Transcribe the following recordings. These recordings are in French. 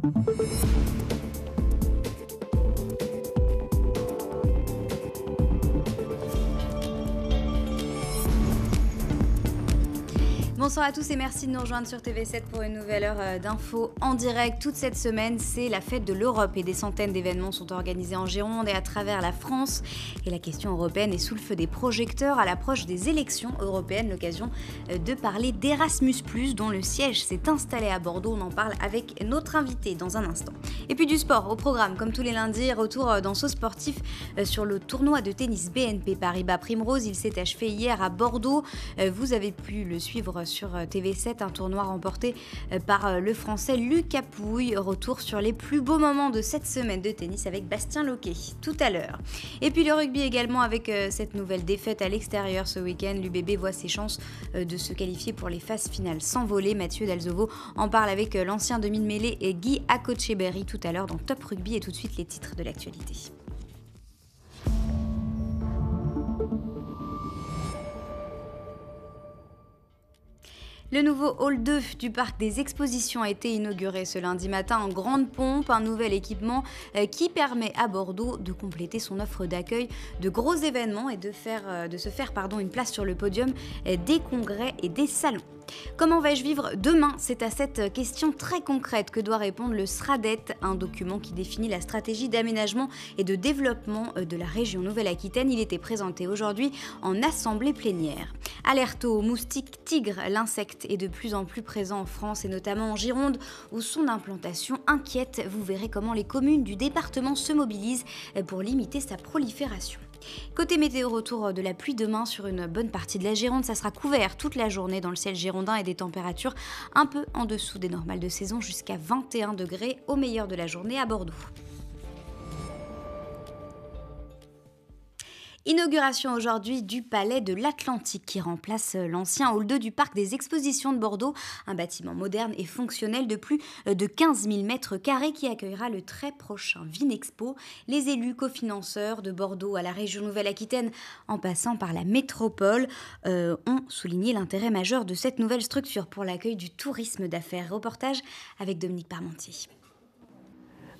フフフ。Bonsoir à tous et merci de nous rejoindre sur TV7 pour une nouvelle heure euh, d'infos en direct. Toute cette semaine, c'est la fête de l'Europe et des centaines d'événements sont organisés en Gironde et à travers la France. Et la question européenne est sous le feu des projecteurs à l'approche des élections européennes, l'occasion euh, de parler d'Erasmus, dont le siège s'est installé à Bordeaux. On en parle avec notre invité dans un instant. Et puis du sport au programme, comme tous les lundis, retour euh, dans ce sportif sur le tournoi de tennis BNP Paribas Primrose. Il s'est achevé hier à Bordeaux. Vous avez pu le suivre sur sur euh, TV7, un tournoi remporté euh, par euh, le Français Luc capouille Retour sur les plus beaux moments de cette semaine de tennis avec Bastien Loquet tout à l'heure. Et puis le rugby également avec cette nouvelle défaite à l'extérieur ce week-end. L'UBB voit ses chances de se qualifier pour les phases finales s'envoler. Mathieu Dalzovo en parle avec l'ancien demi de mêlée et Guy Akocheberry tout à l'heure dans Top Rugby et tout de suite les titres de l'actualité. Le nouveau Hall 2 du parc des expositions a été inauguré ce lundi matin en grande pompe, un nouvel équipement euh, qui permet à Bordeaux de compléter son offre d'accueil de gros événements et de, faire, euh, de se faire pardon, une place sur le podium euh, des congrès et des salons. Comment vais-je vivre demain C'est à cette question très concrète que doit répondre le SRADET, un document qui définit la stratégie d'aménagement et de développement de la région Nouvelle-Aquitaine. Il était présenté aujourd'hui en assemblée plénière. Alerte aux moustiques tigres, l'insecte est de plus en plus présent en France et notamment en Gironde où son implantation inquiète. Vous verrez comment les communes du département se mobilisent pour limiter sa prolifération. Côté météo, retour de la pluie demain sur une bonne partie de la Gironde. Ça sera couvert toute la journée dans le ciel girondin et des températures un peu en dessous des normales de saison jusqu'à 21 degrés au meilleur de la journée à Bordeaux. Inauguration aujourd'hui du Palais de l'Atlantique qui remplace euh, l'ancien hall 2 du Parc des Expositions de Bordeaux, un bâtiment moderne et fonctionnel de plus euh, de 15 000 mètres carrés qui accueillera le très prochain Vinexpo. Les élus cofinanceurs de Bordeaux à la région Nouvelle-Aquitaine en passant par la métropole euh, ont souligné l'intérêt majeur de cette nouvelle structure pour l'accueil du tourisme d'affaires. Reportage avec Dominique Parmentier.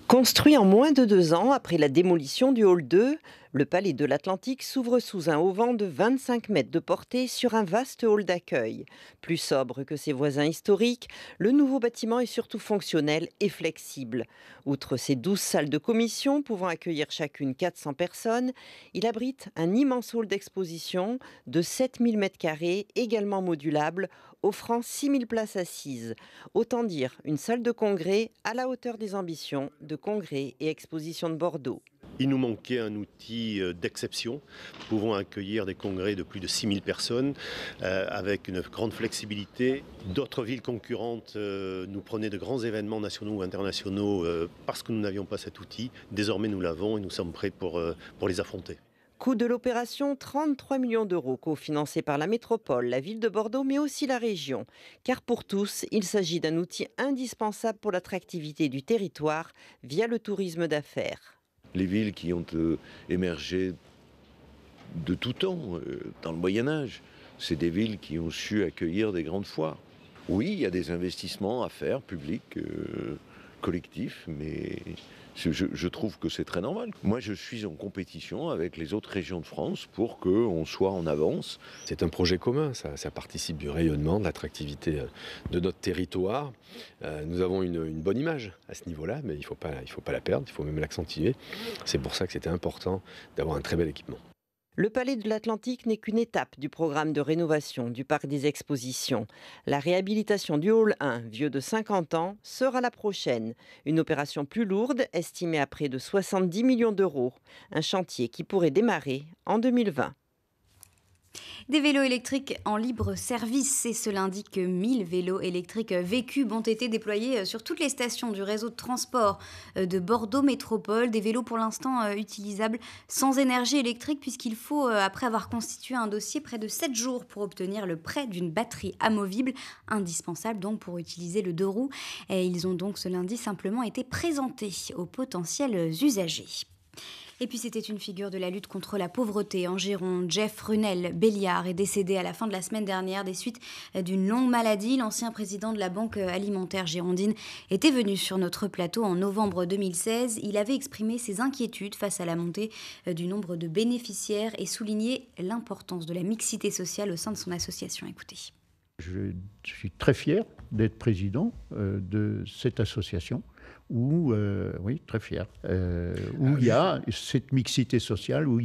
Construit en moins de deux ans après la démolition du Hall 2, le palais de l'Atlantique s'ouvre sous un haut vent de 25 mètres de portée sur un vaste hall d'accueil. Plus sobre que ses voisins historiques, le nouveau bâtiment est surtout fonctionnel et flexible. Outre ses 12 salles de commission pouvant accueillir chacune 400 personnes, il abrite un immense hall d'exposition de 7000 mètres carrés, également modulable, offrant 6000 places assises. Autant dire une salle de congrès à la hauteur des ambitions de congrès et exposition de Bordeaux. Il nous manquait un outil euh, d'exception, pouvant accueillir des congrès de plus de 6000 personnes euh, avec une grande flexibilité. D'autres villes concurrentes euh, nous prenaient de grands événements nationaux ou internationaux parce que nous n'avions pas cet outil. Désormais, nous l'avons et nous sommes prêts pour, pour les affronter. Coût de l'opération 33 millions d'euros, cofinancés par la métropole, la ville de Bordeaux, mais aussi la région. Car pour tous, il s'agit d'un outil indispensable pour l'attractivité du territoire via le tourisme d'affaires les villes qui ont euh, émergé de tout temps, euh, dans le Moyen Âge. C'est des villes qui ont su accueillir des grandes foires. Oui, il y a des investissements à faire, publics, euh, collectifs, mais je, trouve que c'est très normal. Moi, je suis en compétition avec les autres régions de France pour qu'on soit en avance. C'est un projet commun, ça, participe du rayonnement, de l'attractivité euh, de notre territoire. Euh, nous avons une, bonne image à ce niveau-là, mais il ne faut, faut pas la perdre, il faut même l'accentuer. C'est pour ça que c'était important d'avoir un très bel équipement. Le Palais de l'Atlantique n'est qu'une étape du programme de rénovation du parc des expositions. La réhabilitation du Hall 1, vieux de 50 ans, sera la prochaine. Une opération plus lourde, estimée à près de 70 millions d'euros. Un chantier qui pourrait démarrer en 2020. Des vélos électriques en libre service, c'est ce lundi que 1000 vélos électriques v ont été déployés euh, sur toutes les stations du réseau de transport euh, de Bordeaux Métropole. Des vélos pour l'instant euh, utilisables sans énergie électrique puisqu'il faut, après avoir constitué un dossier, près de 7 jours pour obtenir le prêt d'une batterie amovible, indispensable donc pour utiliser le deux roues. Et ils ont donc ce lundi simplement été présentés aux potentiels usagers. Et puis c'était une figure de la lutte contre la pauvreté en Gironde. Jeff Runel Béliard est décédé à la fin de la semaine dernière des suites d'une longue maladie. L'ancien président de la Banque alimentaire girondine était venu sur notre plateau en novembre 2016. Il avait exprimé ses inquiétudes face à la montée du nombre de bénéficiaires et souligné l'importance de la mixité sociale au sein de son association. Écoutez. Je suis très fier d'être président euh, de cette association où, euh, oui, très fier, euh, où ah, il y a cette mixité sociale, où,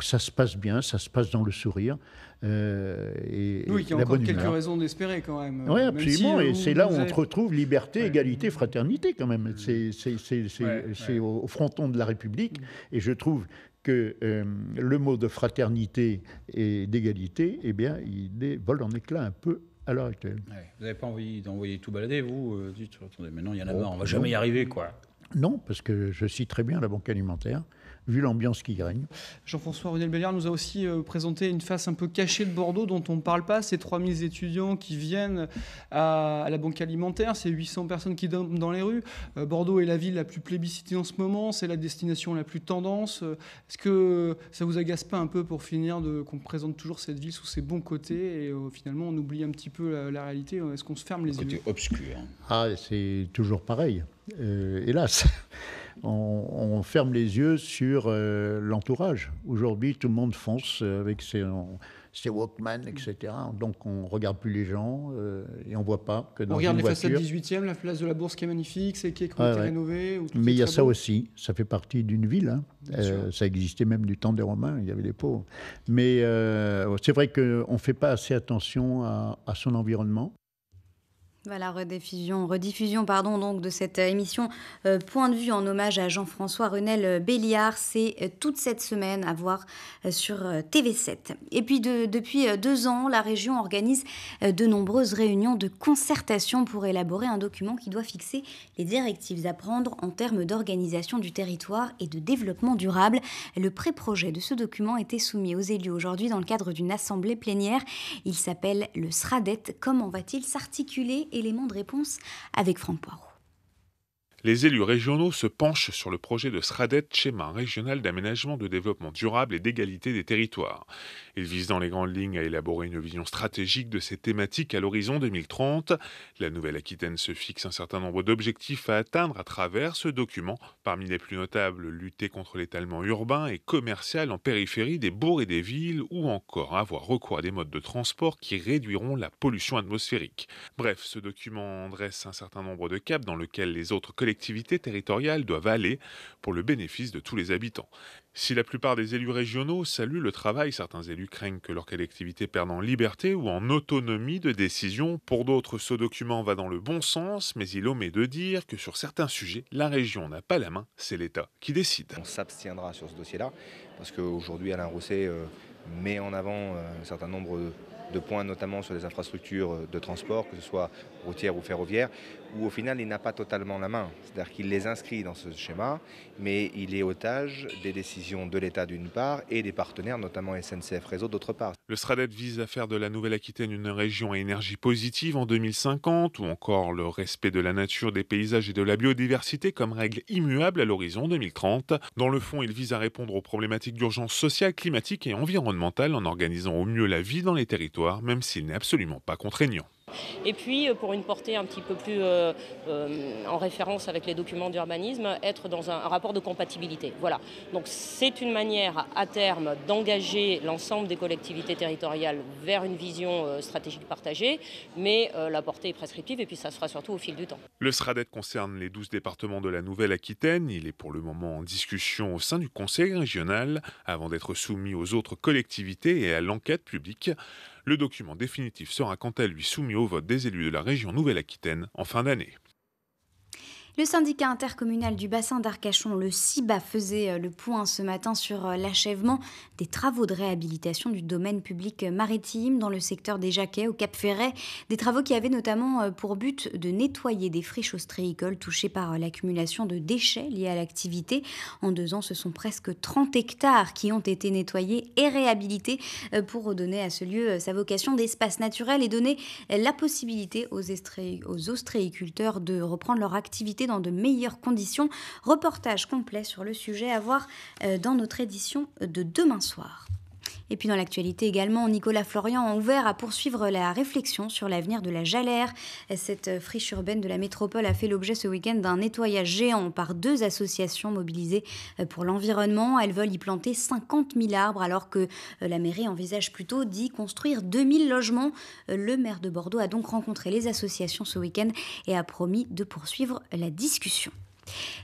ça se passe bien, ça se passe dans le sourire. Euh, et, oui, il y a encore quelques raisons d'espérer quand même. Oui, absolument, et c'est là où on retrouve liberté, égalité, fraternité quand même. Mm. C'est au fronton de la République, mm. et je trouve que le mot de fraternité et d'égalité, eh bien, il vole en éclat un peu à l'heure Vous n'avez pas envie d'envoyer tout balader, vous Dites, euh, attendez, maintenant il y en a pas marre, on ne va jamais y arriver, quoi. Non, parce que je cite très bien la Banque alimentaire, vu l'ambiance qui gagne. Jean-François rené Belliard nous a aussi euh, présenté une face un peu cachée de Bordeaux dont on ne parle pas, ces 3000 étudiants qui viennent à, la banque alimentaire, ces 800 personnes qui dorment dans les rues. Euh, Bordeaux est la ville la plus plébiscitée en ce moment, c'est la destination la plus tendance. Euh, est-ce que ça vous agace pas un peu pour finir qu'on présente toujours cette ville sous ses bons côtés et finalement on oublie un petit peu la, réalité Est-ce qu'on se ferme les côté yeux obscur. Ah, c'est toujours pareil, hélas ferme les yeux sur euh, l'entourage. Aujourd'hui, tout le monde fonce euh, avec ses, euh, ses, Walkman, etc. Donc on regarde plus les gens et on voit pas que dans On regarde les façades 18e, la place de la Bourse qui est magnifique, c'est qui est été rénovée. Mais il y a ça aussi. Ça fait partie d'une ville. Hein. ça existait même du temps des Romains. Il y avait des pauvres. Mais c'est vrai qu'on ne fait pas assez attention à, à son environnement. Voilà, bah, rediffusion, rediffusion pardon, donc, de cette euh, émission euh, Point de vue en hommage à Jean-François Renel euh, Béliard. C'est toute cette semaine à voir sur TV7. Et puis depuis deux ans, la région organise de nombreuses réunions de concertation pour élaborer un document qui doit fixer les directives à prendre en termes d'organisation du territoire et de développement durable. Le pré-projet de ce document était soumis aux élus aujourd'hui dans le cadre d'une assemblée plénière. Il s'appelle le SRADET. Comment va-t-il s'articuler éléments de réponse avec Franck Poirot les élus régionaux se penchent sur le projet de SRADET, schéma régional d'aménagement de développement durable et d'égalité des territoires. Il vise dans les grandes lignes à élaborer une vision stratégique de ces thématiques à l'horizon 2030. La Nouvelle-Aquitaine se fixe un certain nombre d'objectifs à atteindre à travers ce document, parmi les plus notables lutter contre l'étalement urbain et commercial en périphérie des bourgs et des villes, ou encore avoir recours à des modes de transport qui réduiront la pollution atmosphérique. Bref, ce document dresse un certain nombre de caps dans lesquels les autres collectivités collectivités territoriales doivent aller pour le bénéfice de tous les habitants. Si la plupart des élus régionaux saluent le travail, certains élus craignent que leur collectivité perde en liberté ou en autonomie de décision. Pour d'autres, ce document va dans le bon sens, mais il omet de dire que sur certains sujets, la région n'a pas la main, c'est l'État qui décide. On s'abstiendra sur ce dossier-là, parce qu'aujourd'hui, Alain Rousset euh, met en avant euh, un certain nombre de points, notamment sur les infrastructures euh, de transport, que ce soit routières ou ferroviaire, où au final il n'a pas totalement la main. C'est-à-dire qu'il les inscrit dans ce schéma, mais il est otage des décisions de l'État d'une part et des partenaires, notamment SNCF Réseau d'autre part. Le SRADET vise à faire de la Nouvelle-Aquitaine une région à énergie positive en 2050, ou encore le respect de la nature, des paysages et de la biodiversité comme règle immuable à l'horizon 2030. Dans le fond, il vise à répondre aux problématiques d'urgence sociale, climatique et environnementale en organisant au mieux la vie dans les territoires, même s'il n'est absolument pas contraignant. Et puis, euh, pour une portée un petit peu plus euh, euh, en référence avec les documents d'urbanisme, être dans un, rapport de compatibilité. Voilà. Donc, c'est une manière à terme d'engager l'ensemble des collectivités territoriales vers une vision stratégique partagée, mais la portée est prescriptive et puis ça se fera surtout au fil du temps. Le SRADET concerne les 12 départements de la Nouvelle-Aquitaine. Il est pour le moment en discussion au sein du Conseil régional avant d'être soumis aux autres collectivités et à l'enquête publique. Le document définitif sera quant à lui soumis au vote des élus de la région Nouvelle-Aquitaine en fin d'année. Le syndicat intercommunal du bassin d'Arcachon, le CIBA, faisait euh, le point ce matin sur euh, l'achèvement des travaux de réhabilitation du domaine public euh, maritime dans le secteur des Jaquets au Cap Ferret. Des travaux qui avaient notamment pour but de nettoyer des friches ostréicoles touchées par l'accumulation de déchets liés à l'activité. En deux ans, ce sont presque 30 hectares qui ont été nettoyés et réhabilités pour redonner à ce lieu sa vocation d'espace naturel et donner la possibilité aux, aux ostréiculteurs de reprendre leur activité dans de meilleures conditions. Reportage complet sur le sujet à voir euh, dans notre édition de demain soir. Et puis dans l'actualité également, Nicolas Florian a ouvert à poursuivre la réflexion sur l'avenir de la Jalère. Cette friche urbaine de la métropole a fait l'objet ce week-end d'un nettoyage géant par deux associations mobilisées pour l'environnement. Elles veulent y planter 50 000 arbres alors que la mairie envisage plutôt d'y construire 2000 logements. Le maire de Bordeaux a donc rencontré les associations ce week-end et a promis de poursuivre la discussion.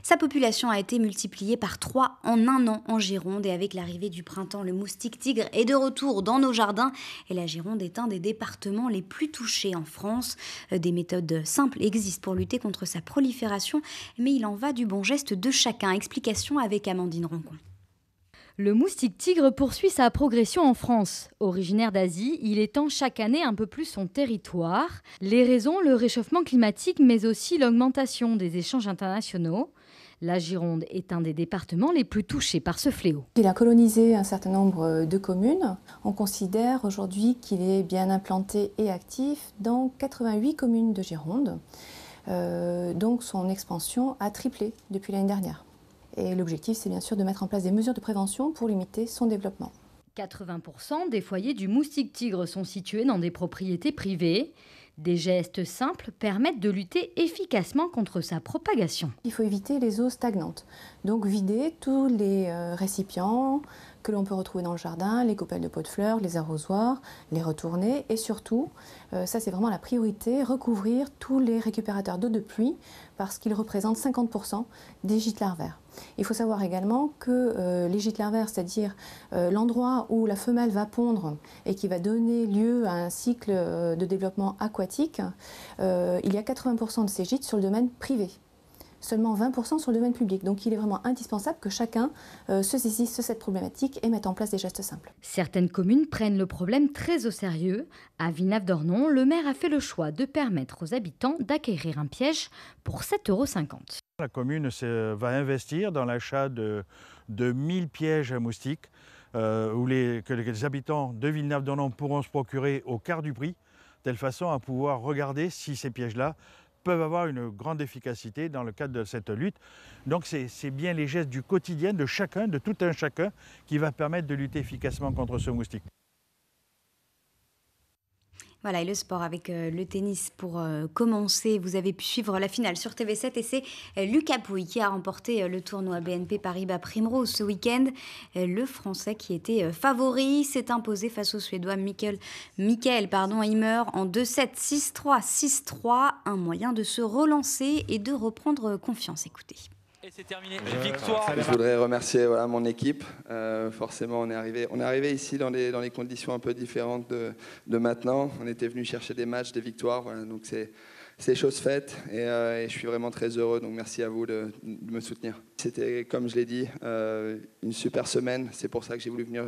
Sa population a été multipliée par trois en un an en Gironde et avec l'arrivée du printemps, le moustique tigre est de retour dans nos jardins et la Gironde est un des départements les plus touchés en France. Euh, des méthodes simples existent pour lutter contre sa prolifération, mais il en va du bon geste de chacun. Explication avec Amandine Roncon. Le moustique tigre poursuit sa progression en France. Originaire d'Asie, il étend chaque année un peu plus son territoire. Les raisons, le réchauffement climatique, mais aussi l'augmentation des échanges internationaux. La Gironde est un des départements les plus touchés par ce fléau. Il a colonisé un certain nombre de communes. On considère aujourd'hui qu'il est bien implanté et actif dans 88 communes de Gironde. Euh, donc son expansion a triplé depuis l'année dernière. Et l'objectif, c'est bien sûr de mettre en place des mesures de prévention pour limiter son développement. 80% des foyers du moustique tigre sont situés dans des propriétés privées. Des gestes simples permettent de lutter efficacement contre sa propagation. Il faut éviter les eaux stagnantes, donc vider tous les euh, récipients, que l'on peut retrouver dans le jardin, les coupelles de pots de fleurs, les arrosoirs, les retourner et surtout, euh, ça c'est vraiment la priorité, recouvrir tous les récupérateurs d'eau de pluie parce qu'ils représentent 50% des gîtes larvaires. Il faut savoir également que euh, les gîtes larvaires, c'est-à-dire euh, l'endroit où la femelle va pondre et qui va donner lieu à un cycle de développement aquatique, il y a 80% de ces gîtes sur le domaine privé seulement 20% sur le domaine public. Donc il est vraiment indispensable que chacun euh, se saisisse de cette problématique et mette en place des gestes simples. Certaines communes prennent le problème très au sérieux. À Villeneuve-d'Ornon, le maire a fait le choix de permettre aux habitants d'acquérir un piège pour 7,50 euros. La commune va investir dans l'achat de, 1000 pièges à moustiques euh, les, que les habitants de Villeneuve-d'Ornon pourront se procurer au quart du prix, telle façon à pouvoir regarder si ces pièges-là peuvent avoir une grande efficacité dans le cadre de cette lutte. Donc c'est bien les gestes du quotidien de chacun, de tout un chacun, qui va permettre de lutter efficacement contre ce moustique. Voilà, et le sport avec euh, le tennis pour euh, commencer. Vous avez pu suivre la finale sur TV7 et c'est euh, Lucas Pouille qui a remporté le tournoi BNP Paribas Primrose ce week-end. Le Français qui était favori s'est imposé face au Suédois Michael, Heimer en 2-7, 6-3, 6-3. Un moyen de se relancer et de reprendre confiance. Écoutez. Et c'est terminé. Je voudrais remercier voilà, mon équipe. Euh, forcément, on est arrivé, on est arrivé ici dans les, dans les conditions un peu différentes de, de maintenant. On était venu chercher des matchs, des victoires. donc c'est c'est chose faite euh, et, je suis vraiment très heureux. Donc merci à vous de, me soutenir. C'était, comme je l'ai dit, euh, une super semaine. C'est pour ça que j'ai voulu venir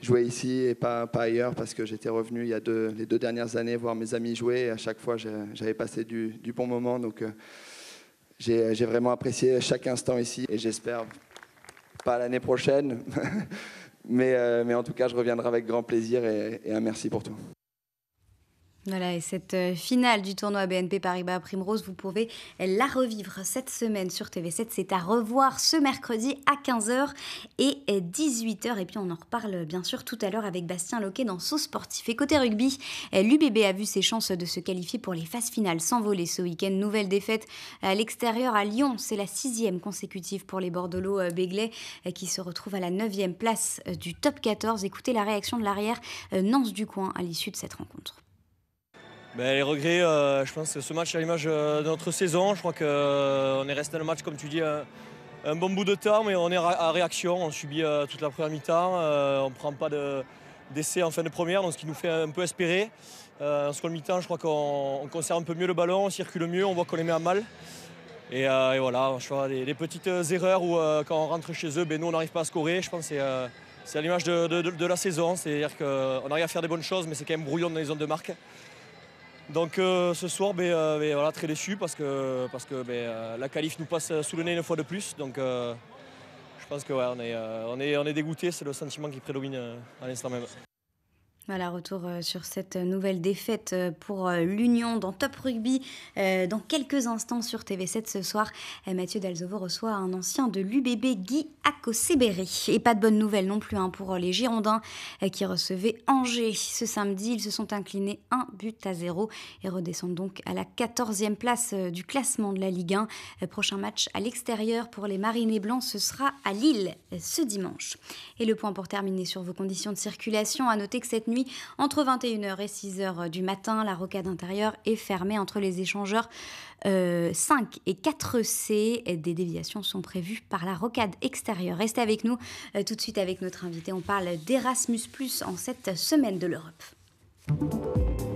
jouer ici et pas, pas ailleurs parce que j'étais revenu il y a deux, les deux dernières années voir mes amis jouer et à chaque fois j'avais passé du, du bon moment. Donc euh, j'ai vraiment apprécié chaque instant ici et j'espère pas l'année prochaine. Euh, mais, en tout cas, je reviendrai avec grand plaisir et, et un merci pour tout. Voilà, et cette euh, finale du tournoi BNP Paribas Primrose, vous pouvez la revivre cette semaine sur TV7. C'est à revoir ce mercredi à 15h et 18h. Et puis on en reparle bien sûr tout à l'heure avec Bastien Loquet dans Saut Sportif. Et côté rugby, euh, l'UBB a vu ses chances de se qualifier pour les phases finales s'envoler ce week-end. Nouvelle défaite à l'extérieur à Lyon. C'est la sixième consécutive pour les Bordeaux-Béglais euh, qui se retrouvent à la neuvième place du top 14. Écoutez la réaction de l'arrière Nance du coin à l'issue de cette rencontre. Ben, les regrets, euh, je pense que ce match est à l'image euh, de notre saison. Je crois qu'on euh, est resté dans le match, comme tu dis, un, bon bout de temps, mais on est à réaction. On subit toute la première mi-temps. on ne prend pas d'essai en fin de première, donc ce qui nous fait un peu espérer. en seconde mi-temps, je crois qu'on conserve un peu mieux le ballon, on circule mieux, on voit qu'on les met à mal. Et, voilà, je crois, les, petites erreurs où quand on rentre chez eux, ben, nous on n'arrive pas à scorer. Je pense que c'est à l'image de, de la saison. C'est-à-dire qu'on arrive à faire des bonnes choses, mais c'est quand même brouillon dans les zones de marque. Donc euh, ce soir, ben, euh, ben, très déçu parce que, ben, euh, la qualif nous passe sous le nez une fois de plus. Donc je pense que on est dégoûté, c'est le sentiment qui prédomine à l'instant même à la retour euh, sur cette euh, nouvelle défaite euh, pour l'Union dans Top Rugby dans quelques instants sur TV7 ce soir. Mathieu Dalzovo reçoit un ancien de l'UBB, Guy Akoseberi. Et pas de bonnes nouvelles non plus hein, pour les Girondins qui recevaient Angers. Ce samedi, ils se sont inclinés 1 but à 0 et redescendent donc à la 14e place du classement de la Ligue 1. Prochain match à l'extérieur pour les Marinés Blancs, ce sera à Lille ce dimanche. Et le point pour terminer sur vos conditions de circulation, à noter que cette nuit, entre 21h et 6h du matin, la rocade intérieure est fermée entre les échangeurs 5 euh, et 4C. des déviations sont prévues par la rocade extérieure. Restez avec nous euh, tout de suite avec notre invité. On parle d'Erasmus, en cette semaine de l'Europe.